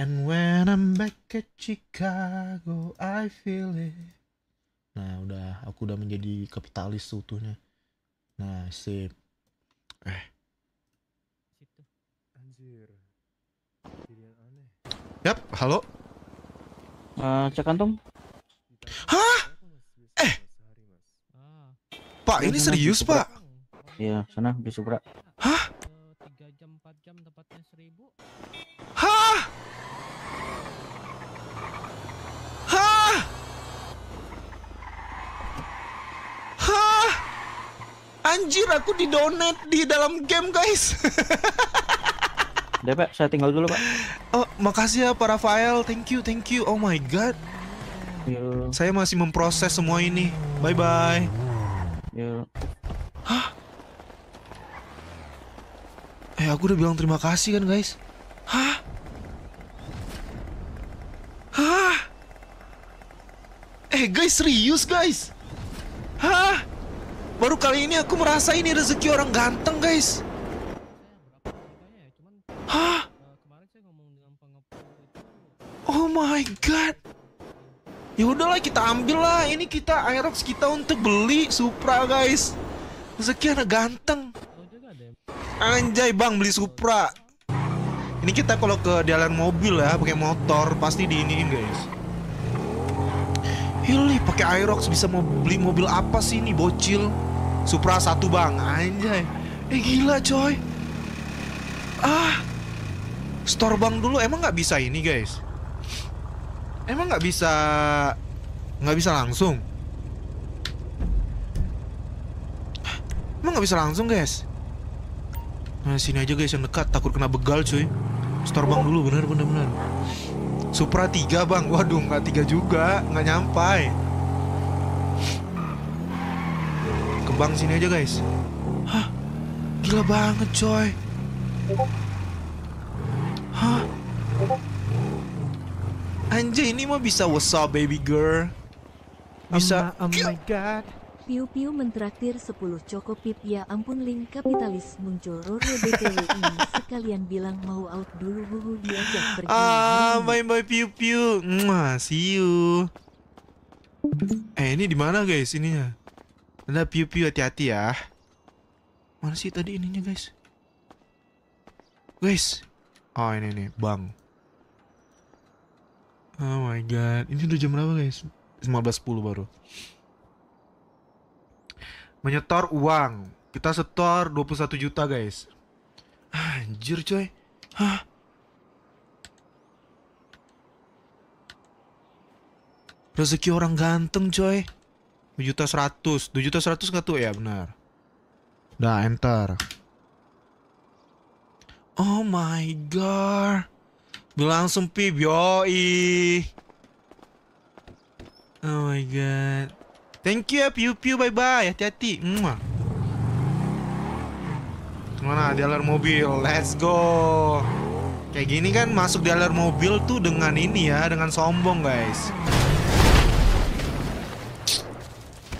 And when I'm back at Chicago, I feel it. Nah, udah aku udah menjadi kapitalis seutuhnya. Nah, sip. Eh. Situ. Anjir. Kirian aneh. Yap, halo. Uh, cek kantong. Hah? Eh. Ah. Pak, ya, ini iya, serius, Pak? Iya, sana beli Supra. Hah? 3 eh, jam 4 jam tepatnya 1000. Anjir aku di donat di dalam game guys. Udah pak, saya tinggal dulu pak. Oh makasih ya para file, thank you, thank you. Oh my god. Yo. Saya masih memproses semua ini. Bye bye. Yo. Hah? Eh aku udah bilang terima kasih kan guys. Hah? Hah? Eh guys serius guys. Baru kali ini aku merasa ini rezeki orang ganteng, guys. Hah? Oh my god. Ya udahlah kita ambil lah. Ini kita Aerox kita untuk beli Supra, guys. Rezeki anak ganteng. Anjay, Bang, beli Supra. Ini kita kalau ke jalan mobil ya, pakai motor pasti diiniin, guys. Ilih iya pakai Aerox bisa mau beli mobil apa sih ini bocil? Supra satu bang, anjay. Eh gila coy. Ah, store bang dulu emang nggak bisa ini guys. Emang nggak bisa, nggak bisa langsung. Emang nggak bisa langsung guys. Nah sini aja guys yang dekat, takut kena begal cuy. Store bang dulu bener bener bener. Supra 3 bang Waduh nggak 3 juga nggak nyampai Kebang sini aja guys Hah Gila banget coy Hah Anjay ini mah bisa What's up baby girl Bisa Oh my, oh my god Piu-piu mentraktir 10 Pip ya ampun link kapitalis muncul Roro BTW ini sekalian bilang mau out dulu huhu diajak pergi. Ah, bye bye piu-piu. Mwah, see you. Eh, ini di mana guys ininya? Ada piu-piu hati-hati ya. Mana sih tadi ininya guys? Guys. Oh, ini nih, Bang. Oh my god. Ini udah jam berapa guys? 15.10 baru menyetor uang. Kita setor 21 juta, guys. Anjir, coy. Hah? Rezeki orang ganteng, coy. 2 juta 100. 2 juta 100 gak tuh? Ya, benar. Udah, enter. Oh my god. bilang sempit, yoi. Oh my god. Thank you ya Piu Piu bye bye Hati-hati Muah. Mana di alur mobil Let's go Kayak gini kan masuk di alur mobil tuh dengan ini ya Dengan sombong guys